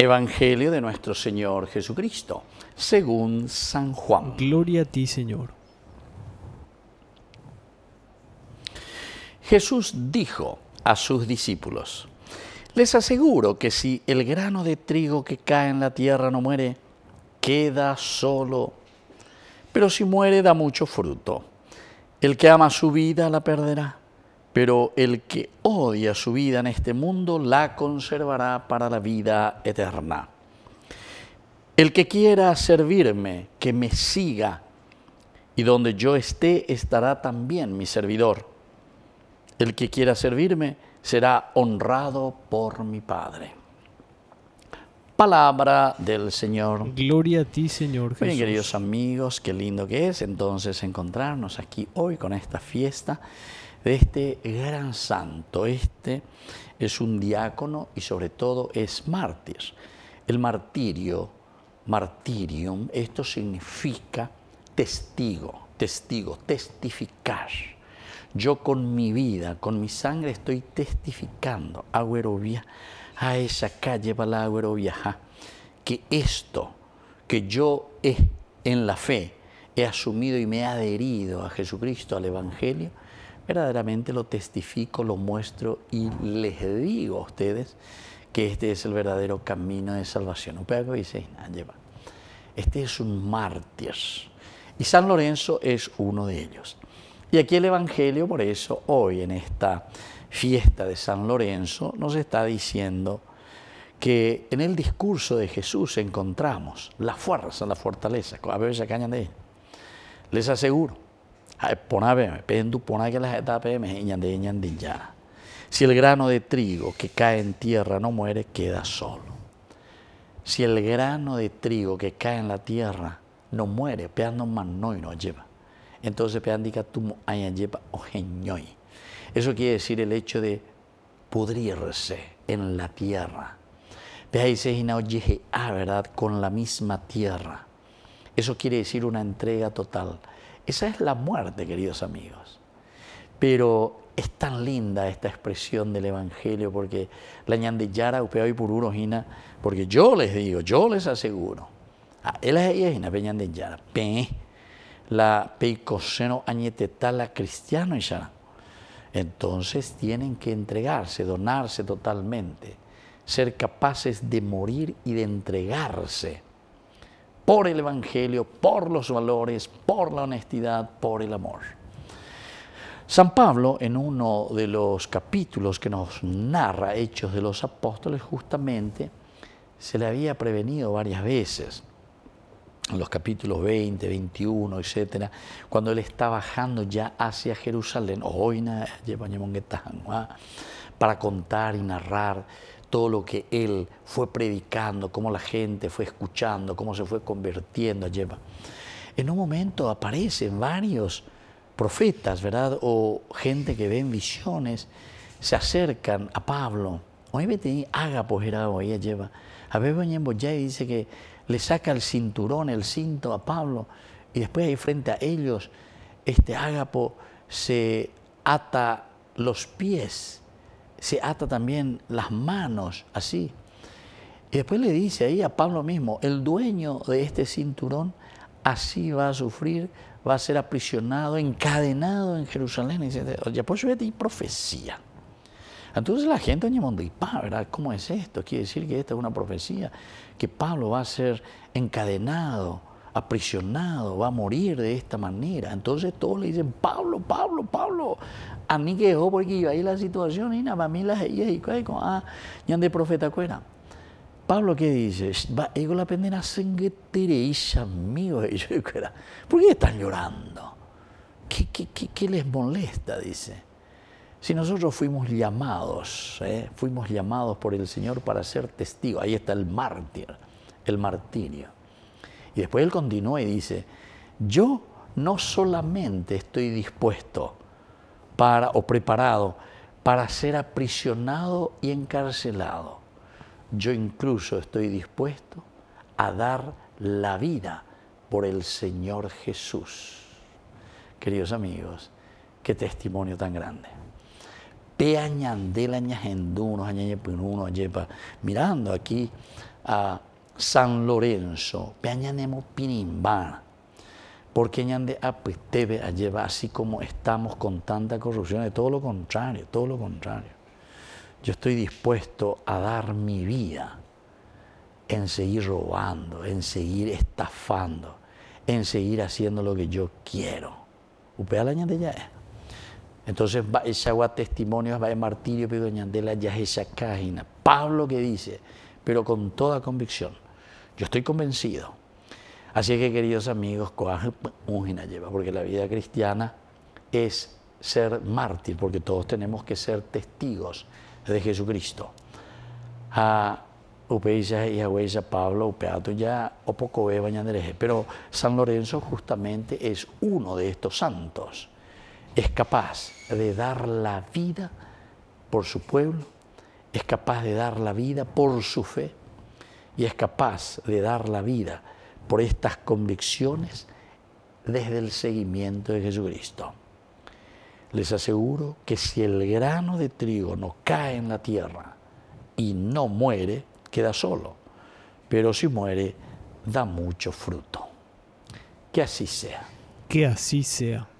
Evangelio de nuestro Señor Jesucristo, según San Juan. Gloria a ti, Señor. Jesús dijo a sus discípulos, les aseguro que si el grano de trigo que cae en la tierra no muere, queda solo, pero si muere da mucho fruto. El que ama su vida la perderá pero el que odia su vida en este mundo la conservará para la vida eterna. El que quiera servirme, que me siga, y donde yo esté estará también mi servidor. El que quiera servirme será honrado por mi Padre. Palabra del Señor. Gloria a ti, Señor Jesús. Bien, queridos amigos, qué lindo que es entonces encontrarnos aquí hoy con esta fiesta de este gran santo. Este es un diácono y sobre todo es mártir. El martirio, martirium, esto significa testigo, testigo, testificar. Yo con mi vida, con mi sangre estoy testificando, agüerovia, a esa calle para la que esto que yo he en la fe, he asumido y me he adherido a Jesucristo, al Evangelio, verdaderamente lo testifico, lo muestro y les digo a ustedes que este es el verdadero camino de salvación. Este es un mártir y San Lorenzo es uno de ellos. Y aquí el Evangelio, por eso, hoy en esta fiesta de San Lorenzo, nos está diciendo que en el discurso de Jesús encontramos la fuerza, la fortaleza. A ver, se cañan de Les aseguro si el grano de trigo que cae en tierra no muere, queda solo. Si el grano de trigo que cae en la tierra no muere, no y no Entonces Eso quiere decir el hecho de pudrirse en la tierra. Ah, ¿verdad? Con la misma tierra. Eso quiere decir una entrega total. Esa es la muerte, queridos amigos. Pero es tan linda esta expresión del Evangelio porque la ñandellara, upeo y pururo porque yo les digo, yo les aseguro, a ah, él es ella hina la peicoseno añetetala cristiano y Entonces tienen que entregarse, donarse totalmente, ser capaces de morir y de entregarse por el Evangelio, por los valores, por la honestidad, por el amor. San Pablo, en uno de los capítulos que nos narra Hechos de los Apóstoles, justamente se le había prevenido varias veces, en los capítulos 20, 21, etcétera, cuando él está bajando ya hacia Jerusalén, ah, para contar y narrar todo lo que él fue predicando, cómo la gente fue escuchando, cómo se fue convirtiendo a En un momento aparecen varios profetas, ¿verdad? O gente que ven visiones, se acercan a Pablo. Hoy vete tenía ella lleva. A veces y dice que le saca el cinturón, el cinto a Pablo, y después ahí frente a ellos, este ágapo se ata los pies se ata también las manos así. Y después le dice ahí a Pablo mismo, el dueño de este cinturón así va a sufrir, va a ser aprisionado, encadenado en Jerusalén, y dice, oye, pues y profecía. Entonces la gente en pa, ¿verdad? ¿Cómo es esto? Quiere decir que esta es una profecía, que Pablo va a ser encadenado, aprisionado, va a morir de esta manera. Entonces todos le dicen, Pablo, Pablo, Pablo, a mí que dejó porque iba ahí la situación y nada, a mí las ellas y con ah, de profeta cuera. Pablo qué dice, va, ego la amigos ellos y ¿Por qué están llorando? ¿Qué, qué, les molesta? Dice. Si nosotros fuimos llamados, ¿eh? fuimos llamados por el Señor para ser testigos, ahí está el mártir, el martirio. Y después él continúa y dice, yo no solamente estoy dispuesto para o preparado para ser aprisionado y encarcelado, yo incluso estoy dispuesto a dar la vida por el Señor Jesús. Queridos amigos, qué testimonio tan grande. Pe añandela mirando aquí a San Lorenzo, peñanemo pinimba, porque ñande apetebe a llevar así como estamos con tanta corrupción, es todo lo contrario, todo lo contrario. Yo estoy dispuesto a dar mi vida en seguir robando, en seguir estafando, en seguir haciendo lo que yo quiero. Upea ya Entonces, ese agua testimonios, va de martirio, pero ñandela ya esa página. Pablo que dice, pero con toda convicción yo estoy convencido. Así que, queridos amigos, un lleva, porque la vida cristiana es ser mártir, porque todos tenemos que ser testigos de Jesucristo. A upeisa y a Pablo, upeato ya o poco pero San Lorenzo justamente es uno de estos santos. Es capaz de dar la vida por su pueblo, es capaz de dar la vida por su fe, y es capaz de dar la vida por estas convicciones desde el seguimiento de Jesucristo. Les aseguro que si el grano de trigo no cae en la tierra y no muere, queda solo, pero si muere, da mucho fruto. Que así sea. Que así sea.